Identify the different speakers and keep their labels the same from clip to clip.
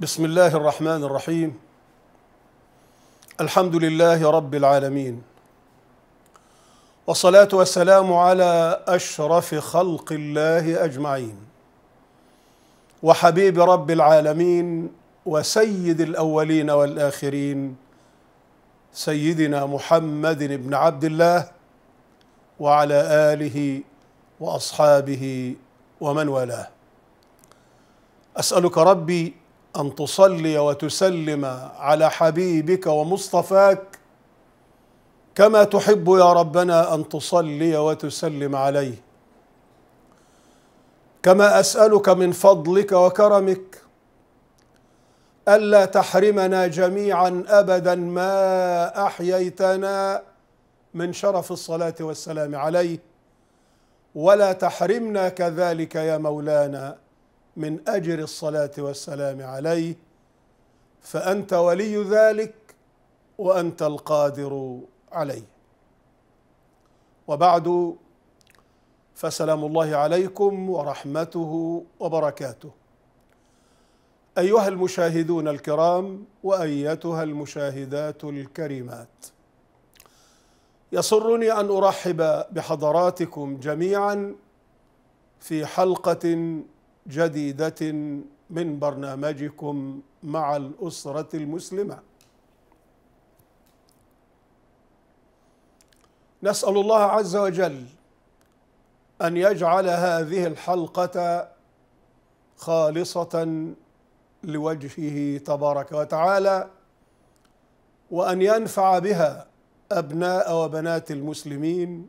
Speaker 1: بسم الله الرحمن الرحيم الحمد لله رب العالمين والصلاه والسلام على اشرف خلق الله اجمعين وحبيب رب العالمين وسيد الاولين والاخرين سيدنا محمد بن عبد الله وعلى اله واصحابه ومن والاه اسالك ربي أن تصلي وتسلم على حبيبك ومصطفاك كما تحب يا ربنا أن تصلي وتسلم عليه كما أسألك من فضلك وكرمك ألا تحرمنا جميعا أبدا ما أحييتنا من شرف الصلاة والسلام عليه ولا تحرمنا كذلك يا مولانا من اجر الصلاه والسلام عليه فانت ولي ذلك وانت القادر عليه وبعد فسلام الله عليكم ورحمته وبركاته ايها المشاهدون الكرام وايتها المشاهدات الكريمات يسرني ان ارحب بحضراتكم جميعا في حلقه جديدة من برنامجكم مع الأسرة المسلمة. نسأل الله عز وجل أن يجعل هذه الحلقة خالصة لوجهه تبارك وتعالى وأن ينفع بها أبناء وبنات المسلمين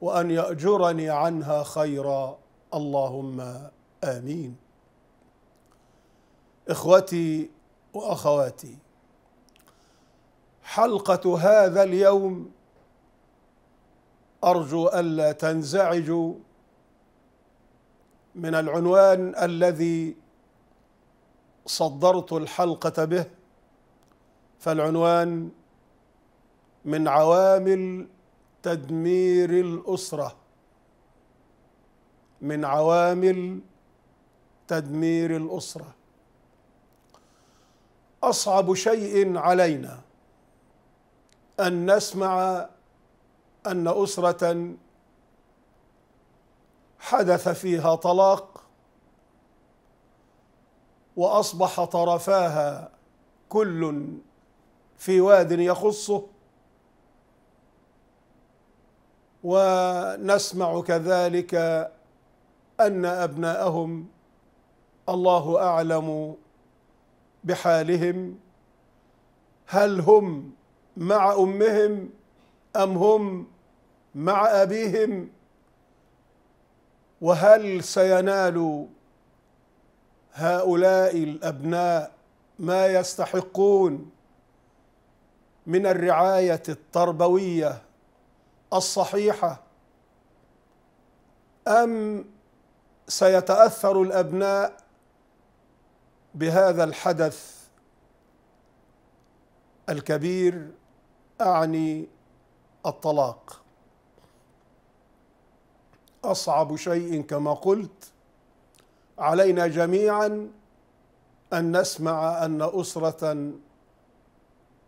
Speaker 1: وأن يأجرني عنها خيرا اللهم امين اخوتي واخواتي حلقه هذا اليوم ارجو الا تنزعجوا من العنوان الذي صدرت الحلقه به فالعنوان من عوامل تدمير الاسره من عوامل تدمير الاسره اصعب شيء علينا ان نسمع ان اسره حدث فيها طلاق واصبح طرفاها كل في واد يخصه ونسمع كذلك ان ابناءهم الله اعلم بحالهم هل هم مع امهم ام هم مع ابيهم وهل سينال هؤلاء الابناء ما يستحقون من الرعايه التربويه الصحيحه ام سيتاثر الابناء بهذا الحدث الكبير اعني الطلاق اصعب شيء كما قلت علينا جميعا ان نسمع ان اسره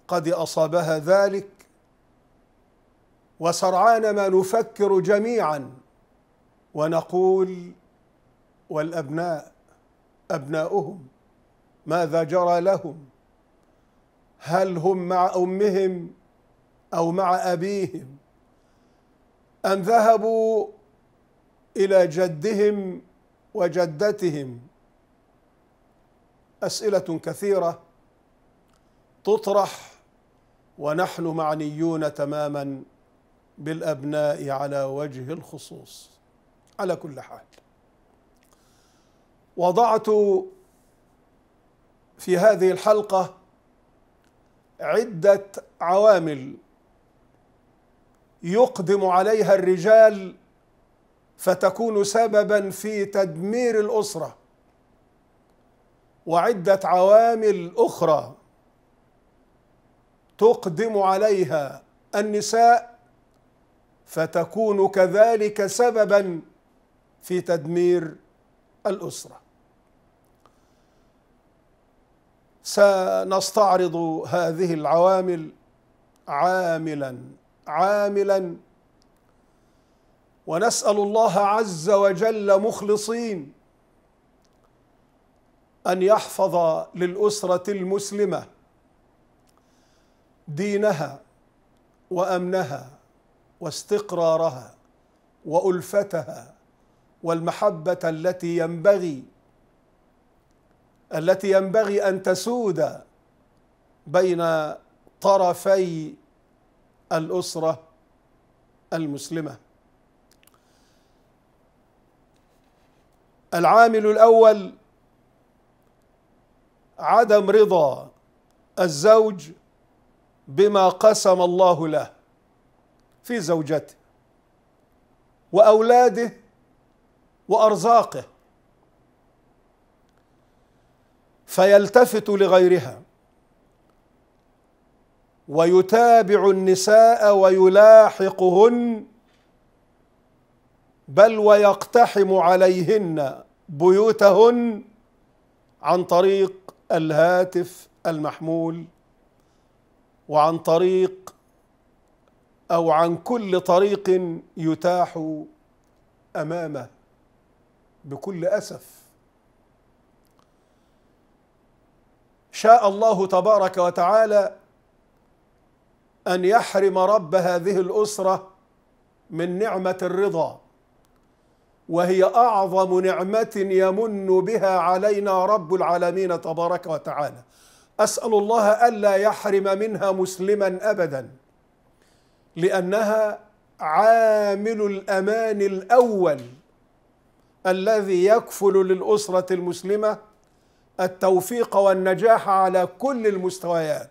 Speaker 1: قد اصابها ذلك وسرعان ما نفكر جميعا ونقول والابناء ابناؤهم ماذا جرى لهم هل هم مع امهم او مع ابيهم ام ذهبوا الى جدهم وجدتهم اسئله كثيره تطرح ونحن معنيون تماما بالابناء على وجه الخصوص على كل حال وضعت في هذه الحلقة عدة عوامل يقدم عليها الرجال فتكون سببا في تدمير الأسرة وعدة عوامل أخرى تقدم عليها النساء فتكون كذلك سببا في تدمير الأسرة سنستعرض هذه العوامل عاملا عاملا ونسال الله عز وجل مخلصين ان يحفظ للاسره المسلمه دينها وامنها واستقرارها والفتها والمحبه التي ينبغي التي ينبغي أن تسود بين طرفي الأسرة المسلمة العامل الأول عدم رضا الزوج بما قسم الله له في زوجته وأولاده وأرزاقه فيلتفت لغيرها ويتابع النساء ويلاحقهن بل ويقتحم عليهن بيوتهن عن طريق الهاتف المحمول وعن طريق او عن كل طريق يتاح امامه بكل اسف شاء الله تبارك وتعالى أن يحرم رب هذه الأسرة من نعمة الرضا وهي أعظم نعمة يمن بها علينا رب العالمين تبارك وتعالى أسأل الله ألا يحرم منها مسلما أبدا لأنها عامل الأمان الأول الذي يكفل للأسرة المسلمة التوفيق والنجاح على كل المستويات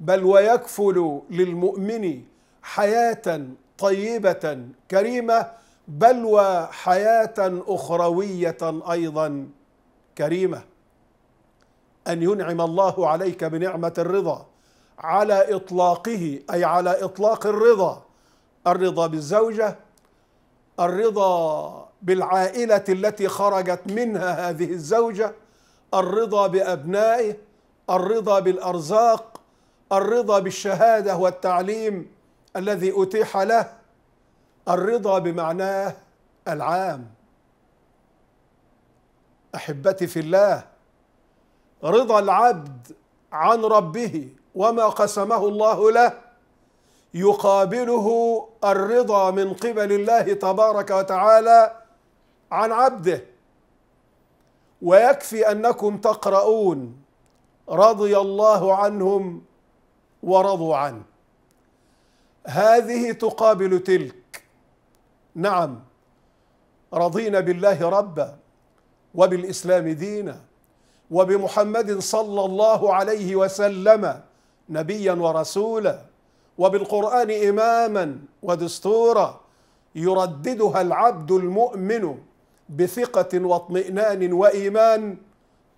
Speaker 1: بل ويكفل للمؤمن حياه طيبه كريمه بل وحياه اخرويه ايضا كريمه ان ينعم الله عليك بنعمه الرضا على اطلاقه اي على اطلاق الرضا الرضا بالزوجه الرضا بالعائله التي خرجت منها هذه الزوجه الرضا بأبنائه الرضا بالأرزاق الرضا بالشهادة والتعليم الذي أتيح له الرضا بمعناه العام أحبتي في الله رضا العبد عن ربه وما قسمه الله له يقابله الرضا من قبل الله تبارك وتعالى عن عبده ويكفي انكم تقرؤون رضي الله عنهم ورضوا عنه هذه تقابل تلك نعم رضينا بالله ربا وبالاسلام دينا وبمحمد صلى الله عليه وسلم نبيا ورسولا وبالقران اماما ودستورا يرددها العبد المؤمن بثقة واطمئنان وإيمان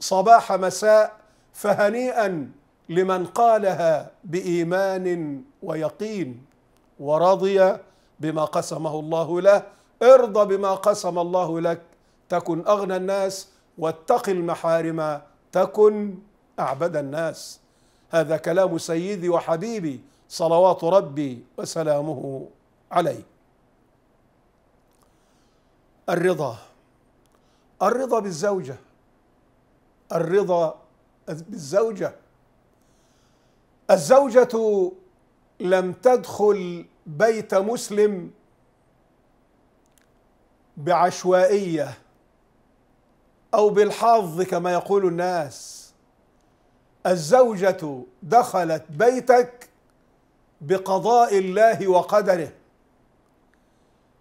Speaker 1: صباح مساء فهنيئا لمن قالها بإيمان ويقين ورضي بما قسمه الله له ارضى بما قسم الله لك تكن أغنى الناس واتق المحارم تكن أعبد الناس هذا كلام سيدي وحبيبي صلوات ربي وسلامه عليه الرضا الرضا بالزوجة الرضا بالزوجة الزوجة لم تدخل بيت مسلم بعشوائية أو بالحظ كما يقول الناس الزوجة دخلت بيتك بقضاء الله وقدره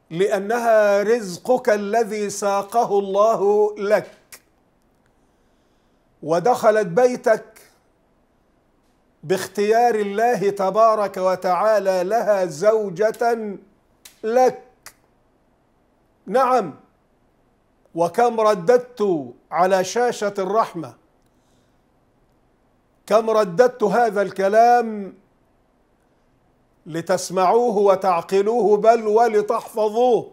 Speaker 1: لانها رزقك الذي ساقه الله لك ودخلت بيتك باختيار الله تبارك وتعالى لها زوجه لك نعم وكم رددت على شاشه الرحمه كم رددت هذا الكلام لتسمعوه وتعقلوه بل ولتحفظوه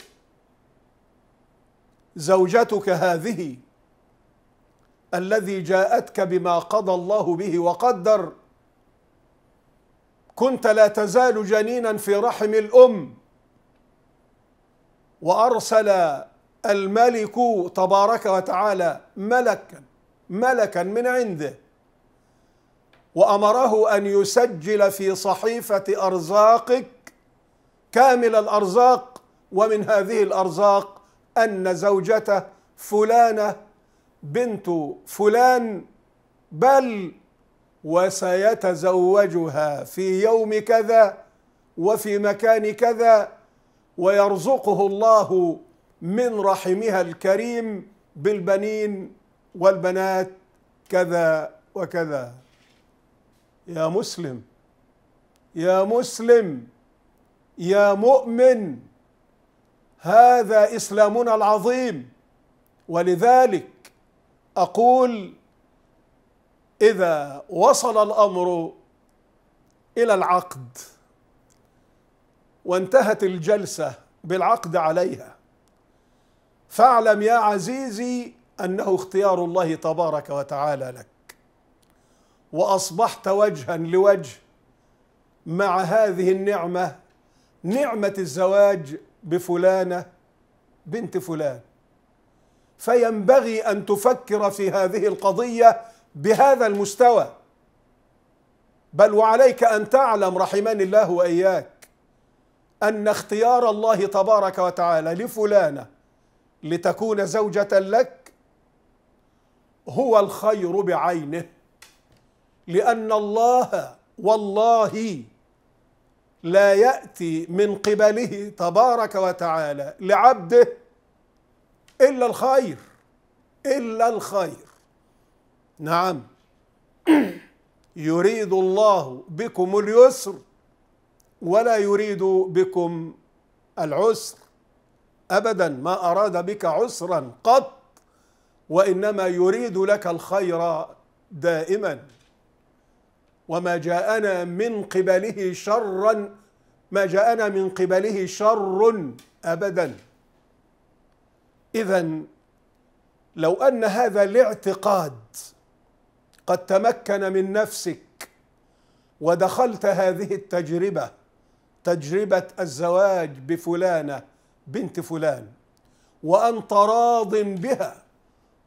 Speaker 1: زوجتك هذه الذي جاءتك بما قضى الله به وقدر كنت لا تزال جنينا في رحم الام وارسل الملك تبارك وتعالى ملكا ملكا من عنده وأمره أن يسجل في صحيفة أرزاقك كامل الأرزاق ومن هذه الأرزاق أن زوجته فلانة بنت فلان بل وسيتزوجها في يوم كذا وفي مكان كذا ويرزقه الله من رحمها الكريم بالبنين والبنات كذا وكذا يا مسلم يا مسلم يا مؤمن هذا اسلامنا العظيم ولذلك اقول اذا وصل الامر الى العقد وانتهت الجلسه بالعقد عليها فاعلم يا عزيزي انه اختيار الله تبارك وتعالى لك واصبحت وجها لوجه مع هذه النعمه نعمه الزواج بفلانه بنت فلان فينبغي ان تفكر في هذه القضيه بهذا المستوى بل وعليك ان تعلم رحمني الله واياك ان اختيار الله تبارك وتعالى لفلانه لتكون زوجه لك هو الخير بعينه لأن الله والله لا يأتي من قبله تبارك وتعالى لعبده إلا الخير إلا الخير نعم يريد الله بكم اليسر ولا يريد بكم العسر أبدا ما أراد بك عسرا قط وإنما يريد لك الخير دائما وما جاءنا من قبله شرا ما جاءنا من قبله شر ابدا اذا لو ان هذا الاعتقاد قد تمكن من نفسك ودخلت هذه التجربه تجربه الزواج بفلانه بنت فلان وانت راض بها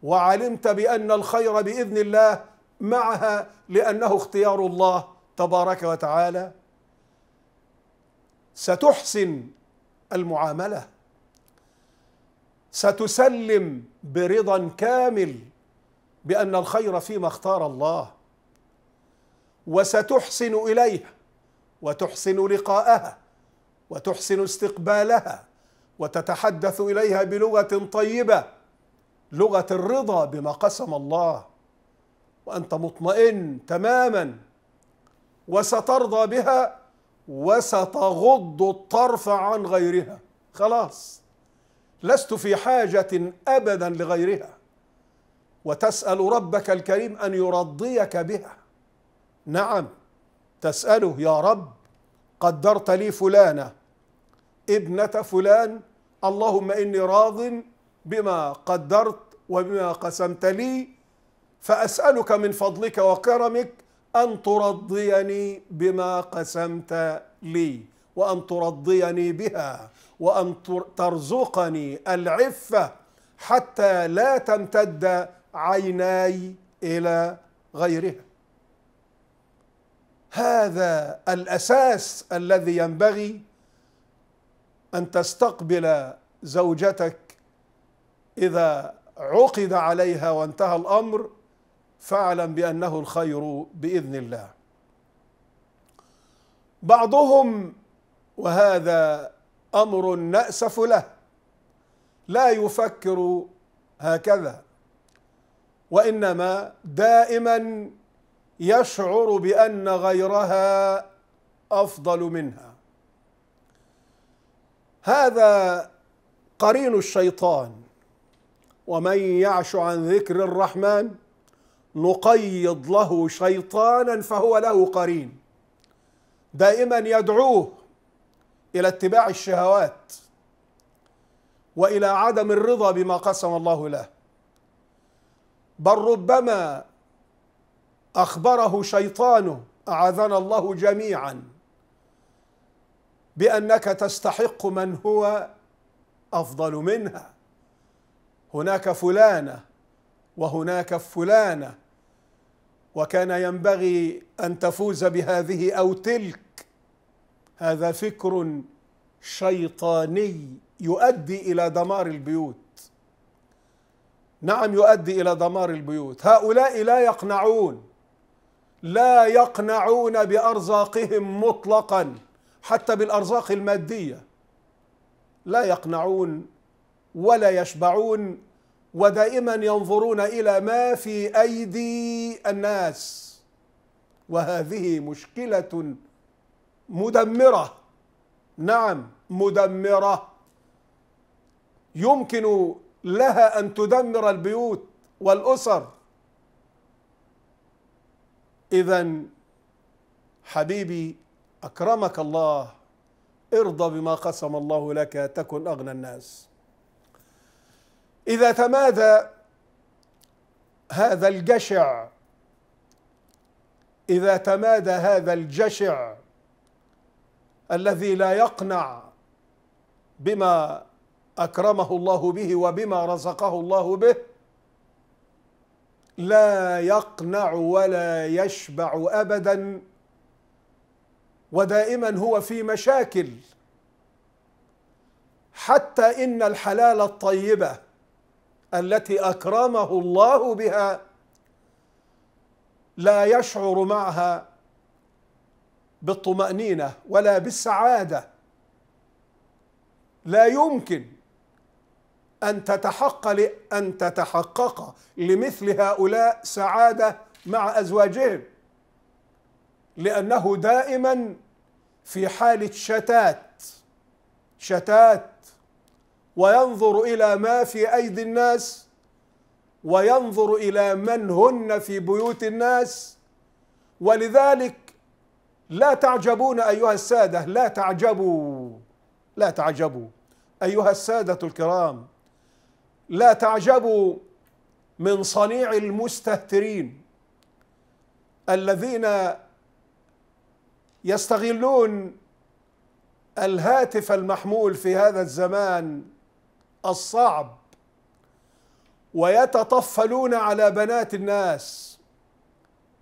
Speaker 1: وعلمت بان الخير باذن الله معها لأنه اختيار الله تبارك وتعالى ستحسن المعاملة ستسلم برضا كامل بأن الخير فيما اختار الله وستحسن إليها وتحسن لقاءها وتحسن استقبالها وتتحدث إليها بلغة طيبة لغة الرضا بما قسم الله وأنت مطمئن تماما وسترضى بها وستغض الطرف عن غيرها خلاص لست في حاجة أبدا لغيرها وتسأل ربك الكريم أن يرضيك بها نعم تسأله يا رب قدرت لي فلانة ابنة فلان اللهم إني راض بما قدرت وبما قسمت لي فأسألك من فضلك وكرمك أن ترضيني بما قسمت لي وأن ترضيني بها وأن ترزقني العفة حتى لا تمتد عيناي إلى غيرها هذا الأساس الذي ينبغي أن تستقبل زوجتك إذا عقد عليها وانتهى الأمر فاعلم بانه الخير باذن الله بعضهم وهذا امر ناسف له لا يفكر هكذا وانما دائما يشعر بان غيرها افضل منها هذا قرين الشيطان ومن يعش عن ذكر الرحمن نقيض له شيطانا فهو له قرين دائما يدعوه الى اتباع الشهوات والى عدم الرضا بما قسم الله له بل ربما اخبره شيطانه اعاذنا الله جميعا بانك تستحق من هو افضل منها هناك فلانه وهناك فلانه وكان ينبغي ان تفوز بهذه او تلك هذا فكر شيطاني يؤدي الى دمار البيوت نعم يؤدي الى دمار البيوت هؤلاء لا يقنعون لا يقنعون بارزاقهم مطلقا حتى بالارزاق الماديه لا يقنعون ولا يشبعون ودائما ينظرون الى ما في ايدي الناس وهذه مشكله مدمره نعم مدمره يمكن لها ان تدمر البيوت والاسر اذا حبيبي اكرمك الله ارضى بما قسم الله لك تكن اغنى الناس إذا تمادى هذا الجشع إذا تمادى هذا الجشع الذي لا يقنع بما أكرمه الله به وبما رزقه الله به لا يقنع ولا يشبع أبدا ودائما هو في مشاكل حتى إن الحلال الطيبه التي اكرمه الله بها لا يشعر معها بالطمانينه ولا بالسعاده لا يمكن ان تتحقق ان تتحقق لمثل هؤلاء سعاده مع ازواجهم لانه دائما في حاله شتات شتات وينظر إلى ما في أيدي الناس وينظر إلى من هن في بيوت الناس ولذلك لا تعجبون أيها السادة لا تعجبوا لا تعجبوا أيها السادة الكرام لا تعجبوا من صنيع المستهترين الذين يستغلون الهاتف المحمول في هذا الزمان الصعب ويتطفلون على بنات الناس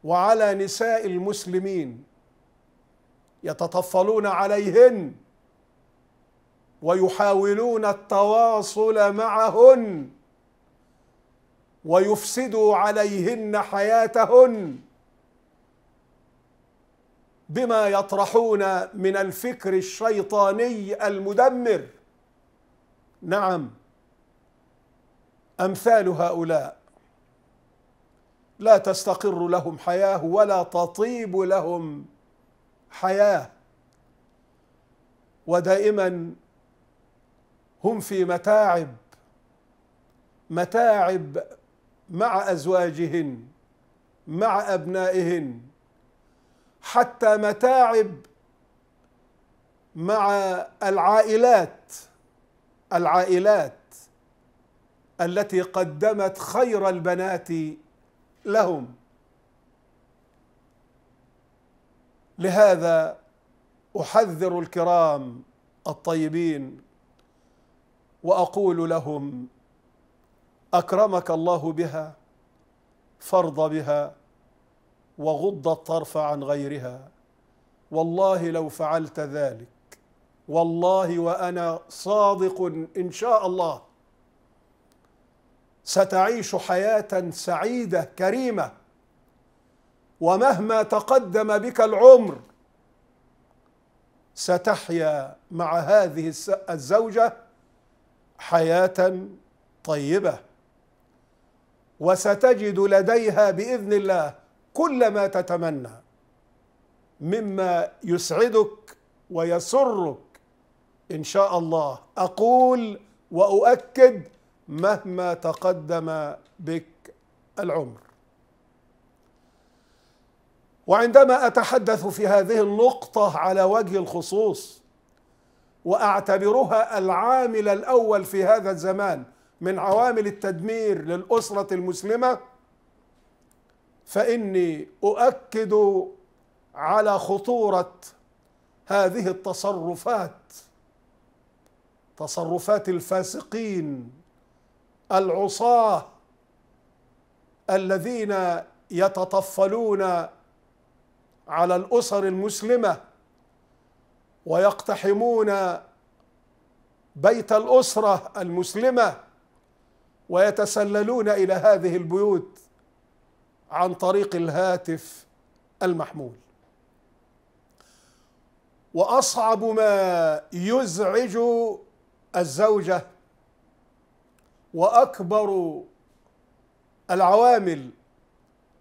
Speaker 1: وعلى نساء المسلمين يتطفلون عليهن ويحاولون التواصل معهن ويفسدوا عليهن حياتهن بما يطرحون من الفكر الشيطاني المدمر نعم امثال هؤلاء لا تستقر لهم حياه ولا تطيب لهم حياه ودائما هم في متاعب متاعب مع ازواجهن مع ابنائهن حتى متاعب مع العائلات العائلات التي قدمت خير البنات لهم لهذا احذر الكرام الطيبين واقول لهم اكرمك الله بها فرض بها وغض الطرف عن غيرها والله لو فعلت ذلك والله وانا صادق ان شاء الله ستعيش حياه سعيده كريمه ومهما تقدم بك العمر ستحيا مع هذه الزوجه حياه طيبه وستجد لديها باذن الله كل ما تتمنى مما يسعدك ويسرك ان شاء الله اقول واؤكد مهما تقدم بك العمر وعندما اتحدث في هذه النقطه على وجه الخصوص واعتبرها العامل الاول في هذا الزمان من عوامل التدمير للاسره المسلمه فاني اؤكد على خطوره هذه التصرفات تصرفات الفاسقين العصاه الذين يتطفلون على الاسر المسلمه ويقتحمون بيت الاسره المسلمه ويتسللون الى هذه البيوت عن طريق الهاتف المحمول واصعب ما يزعج الزوجة وأكبر العوامل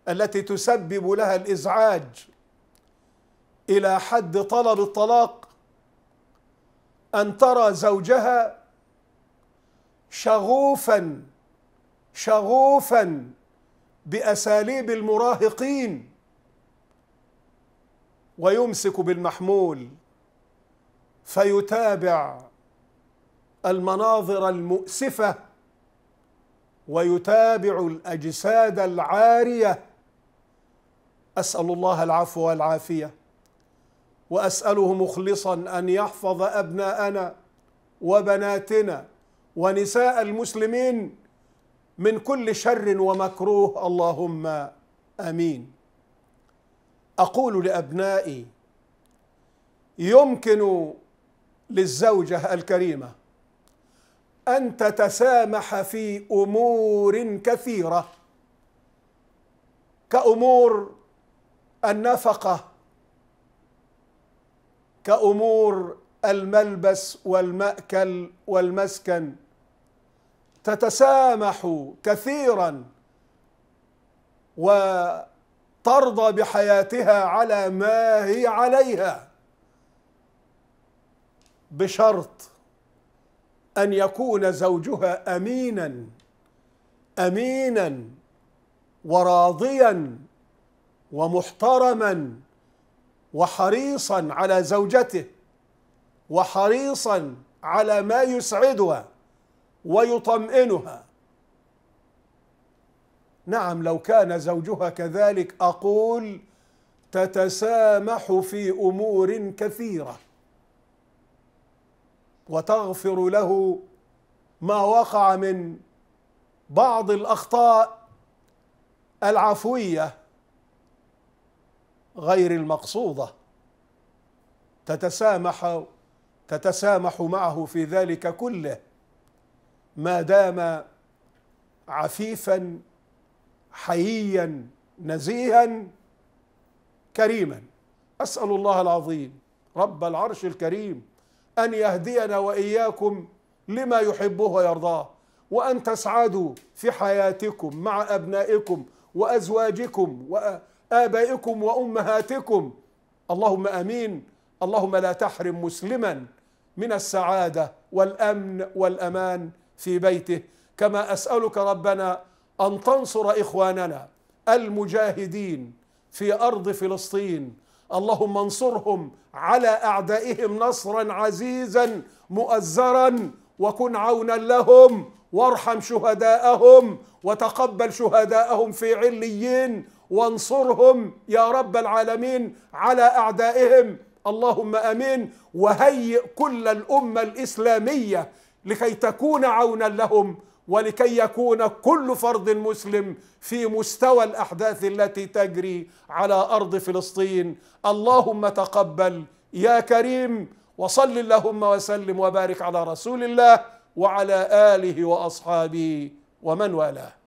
Speaker 1: التي تسبب لها الإزعاج إلى حد طلب الطلاق أن ترى زوجها شغوفا شغوفا بأساليب المراهقين ويمسك بالمحمول فيتابع المناظر المؤسفة ويتابع الأجساد العارية أسأل الله العفو والعافية وأسأله مخلصا أن يحفظ أبناءنا وبناتنا ونساء المسلمين من كل شر ومكروه اللهم امين اقول لابنائي يمكن للزوجه الكريمه أن تتسامح في أمور كثيرة كأمور النفقة كأمور الملبس والمأكل والمسكن تتسامح كثيرا وترضى بحياتها على ما هي عليها بشرط أن يكون زوجها أمينا أمينا وراضيا ومحترما وحريصا على زوجته وحريصا على ما يسعدها ويطمئنها نعم لو كان زوجها كذلك أقول تتسامح في أمور كثيرة وتغفر له ما وقع من بعض الاخطاء العفويه غير المقصوده تتسامح تتسامح معه في ذلك كله ما دام عفيفا حييا نزيها كريما اسال الله العظيم رب العرش الكريم أن يهدينا وإياكم لما يحبه ويرضاه وأن تسعدوا في حياتكم مع أبنائكم وأزواجكم وآبائكم وأمهاتكم اللهم أمين اللهم لا تحرم مسلما من السعادة والأمن والأمان في بيته كما أسألك ربنا أن تنصر إخواننا المجاهدين في أرض فلسطين اللهم انصرهم على اعدائهم نصرا عزيزا مؤزرا وكن عونا لهم وارحم شهداءهم وتقبل شهداءهم في عليين وانصرهم يا رب العالمين على اعدائهم اللهم امين وهيئ كل الامه الاسلاميه لكي تكون عونا لهم ولكي يكون كل فرد مسلم في مستوى الاحداث التي تجري على ارض فلسطين اللهم تقبل يا كريم وصل اللهم وسلم وبارك على رسول الله وعلى اله واصحابه ومن والاه